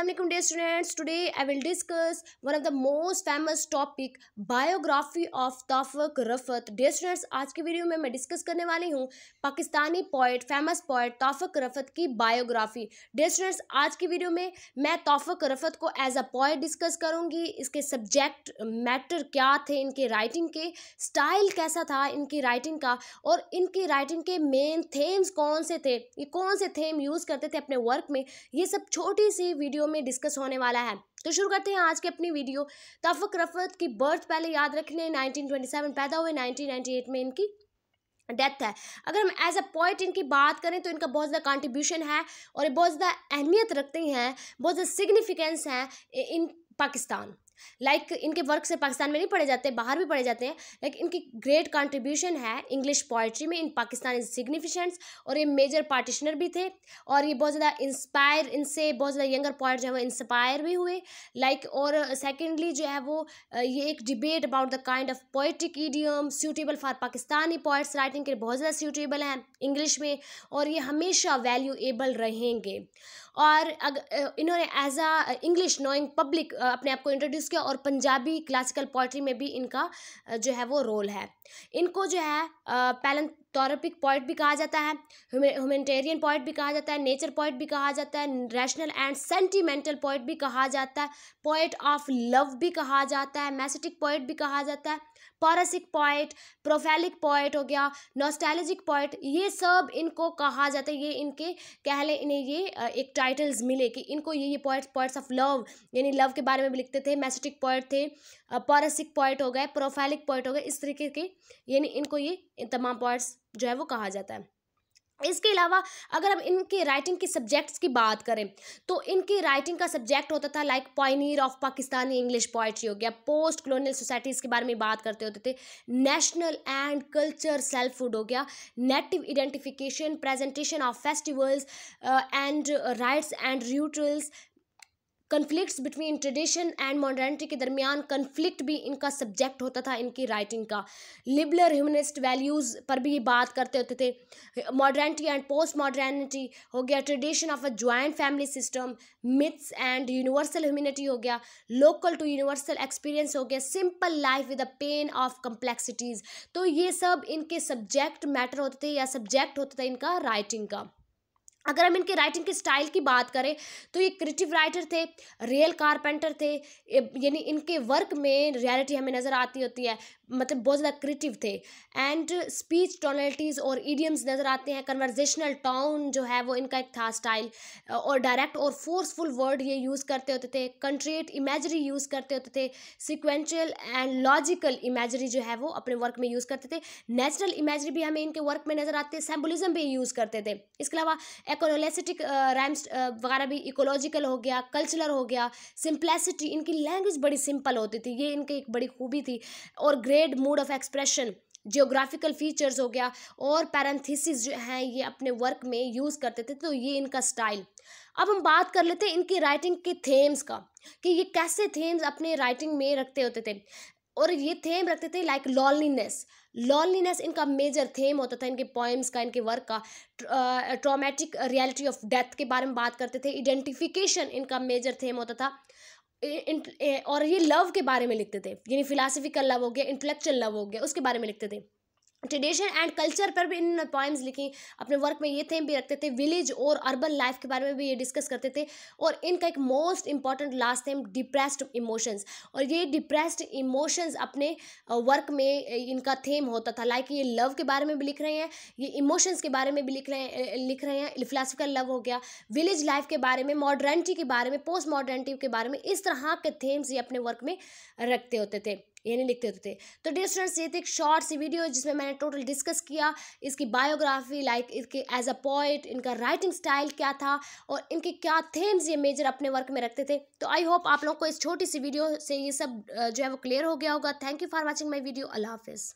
Assalamualaikum dear students today I will discuss one of the most famous topic biography of Taufiq Rafat dear students आज की video में मैं discuss करने वाली हूँ Pakistani poet famous poet Taufiq Rafat की बायोग्राफी डे स्टूडेंट्स आज की वीडियो में मैं तोफक रफत को एज अ पोइट डिस्कस करूँगी इसके सब्जेक्ट मैटर क्या थे इनके राइटिंग के स्टाइल कैसा था इनकी राइटिंग का और इनकी राइटिंग के मेन थेम्स कौन से थे ये कौन से थेम यूज़ करते थे अपने वर्क में ये सब छोटी सी वीडियो में डिस्कस होने वाला है तो शुरू करते हैं आज के अपनी वीडियो तफक रफत की बर्थ पहले याद रखने 1927 पैदा हुए 1998 में इनकी डेथ है अगर हम एज अ पॉइंट इनकी बात करें तो इनका बहुत ज़्यादा कंट्रीब्यूशन है और ये बहुत ज़्यादा अहमियत रखते हैं बहुत ज़्यादा सिग्निफिकेंस है इन पाकिस्तान लाइक like, इनके वर्क से पाकिस्तान में नहीं पढ़े जाते बाहर भी पढ़े जाते हैं लाइक like, इनकी ग्रेट कंट्रीब्यूशन है इंग्लिश पोइट्री में इन पाकिस्तानी सिग्निफिशेंट्स और ये मेजर पार्टिशनर भी थे और ये बहुत ज़्यादा इंस्पायर इनसे बहुत ज़्यादा यंगर पॉइंट जो है वो इंस्पायर भी हुए लाइक like, और सेकेंडली जो है वो ये एक debate about the kind of poetic idiom suitable for Pakistani poets writing के लिए बहुत ज़्यादा सूटेबल हैं इंग्लिश में और ये हमेशा वैल्यूएबल रहेंगे और अगर इन्होंने as a English knowing public अपने आप को इंट्रोड्यूस के और पंजाबी क्लासिकल पोइट्री में भी इनका जो है वो रोल है इनको जो है पैलन टॉरपिक पॉइंट भी कहा जाता है ह्यूमेटेरियन पॉइंट भी कहा जाता है नेचर पॉइंट भी कहा जाता है रैशनल एंड सेंटिमेंटल पॉइंट भी कहा जाता है पॉइंट ऑफ लव भी कहा जाता है मैसेटिक पॉइंट भी कहा जाता है पारसिक पॉइंट प्रोफेलिक पॉइंट हो गया नॉस्टैलिजिक पॉइंट ये सब इनको कहा जाता है ये इनके कह लें इन्हें ये एक टाइटल्स मिले कि इनको ये ये पॉइंट पॉइंट्स ऑफ लव यानी लव के बारे में भी लिखते थे मैसेटिक पॉइंट थे पारसिक पॉइंट हो गए प्रोफेलिक पॉइंट हो गए इस तरीके के यानी इनको ये इन तमाम पॉइंट्स जो है वो कहा जाता है इसके अलावा अगर हम इनके राइटिंग के सब्जेक्ट्स की बात करें तो इनके राइटिंग का सब्जेक्ट होता था like pioneer of Pakistani English poetry हो गया पोस्ट कलोनियल सोसाइटीज़ के बारे में बात करते होते थे नेशनल एंड कल्चर सेल्फुड हो गया native identification presentation of festivals and rites and rituals conflicts between tradition and modernity के दरमियान कन्फ्लिक्ट भी इनका सब्जेक्ट होता था इनकी राइटिंग का लिबलर ह्यूमनिस्ट वैल्यूज़ पर भी ये बात करते होते थे मॉडर्निटी एंड पोस्ट मॉडर्निटी हो गया tradition of a joint family system myths and universal humanity हो गया लोकल टू यूनिवर्सल एक्सपीरियंस हो गया simple life with a pain of complexities तो ये सब इनके सब्जेक्ट मैटर होते थे या सब्जेक्ट होता था इनका राइटिंग का अगर हम इनके राइटिंग के स्टाइल की बात करें तो ये क्रिएटिव राइटर थे रियल कारपेंटर थे यानी इनके वर्क में रियलिटी हमें नज़र आती होती है मतलब बहुत ज़्यादा क्रिएटिव थे एंड स्पीच टोनलिटीज़ और ईडियम्स नज़र आते हैं कन्वर्जेशनल टाउन जो है वो इनका एक था स्टाइल और डायरेक्ट और फोर्सफुल वर्ड ये यूज़ करते होते थे कंट्रेट इमेजरी यूज़ करते होते थे सिक्वेंशल एंड लॉजिकल इमेजरी जो है वो अपने वर्क में यूज़ करते थे नेचुरल इमेजरी भी हमें इनके वर्क में नज़र आते सेम्बुलिज्म भी यूज़ करते थे इसके अलावा एकोनोलेसिटिक रैम्स वगैरह भी इकोलॉजिकल हो गया कल्चरल हो गया सिम्प्लेसिटी इनकी लैंग्वेज बड़ी सिंपल होती थी ये इनकी एक बड़ी खूबी थी और grey grade mood of expression geographical features हो गया और पैरेंथिसिस जो हैं ये अपने वर्क में यूज़ करते थे तो ये इनका स्टाइल अब हम बात कर लेते हैं इनकी राइटिंग के थेम्स का कि ये कैसे थेम्स अपने राइटिंग में रखते होते थे और ये थेम रखते थे लाइक लॉलीनेस लॉलीनेस इनका मेजर थेम होता था इनके पोएम्स का इनके वर्क का ट्रॉमेटिक रियलिटी ऑफ डेथ के बारे में बात करते थे आइडेंटिफिकेशन इनका मेजर थेम होता था इन, और ये लव के बारे में लिखते थे यानी फिलासफिकल लव हो गया इंटेलेक्चुअल लव हो गया उसके बारे में लिखते थे ट्रेडिशन एंड कल्चर पर भी इन पॉइम्स लिखी अपने वर्क में ये थे भी रखते थे विलेज और अर्बन लाइफ के बारे में भी ये डिस्कस करते थे और इनका एक मोस्ट इंपॉर्टेंट लास्ट थे डिप्रेस्ड इमोशंस और ये डिप्रेस्ड इमोशंस अपने वर्क में इनका थीम होता था लाइक ये लव के बारे में भी लिख रहे हैं ये इमोशंस के बारे में भी लिख रहे हैं लिख रहे हैं फिलासफिकल लव हो गया विलेज लाइफ के बारे में मॉडर्निटी के बारे में पोस्ट मॉडर्निटी के बारे में इस तरह के थीम्स ये अपने वर्क में रखते होते थे यानी लिखते होते थे तो डियर स्टूडेंट्स ये थे एक शॉर्ट सी वीडियो जिसमें मैंने टोटल डिस्कस किया इसकी बायोग्राफी लाइक इसके एज अ पॉइट इनका राइटिंग स्टाइल क्या था और इनके क्या थीम्स ये मेजर अपने वर्क में रखते थे तो आई होप आप लोगों को इस छोटी सी वीडियो से ये सब जो है वो क्लियर हो गया होगा thank you for watching my video अल्लाह हाफिज़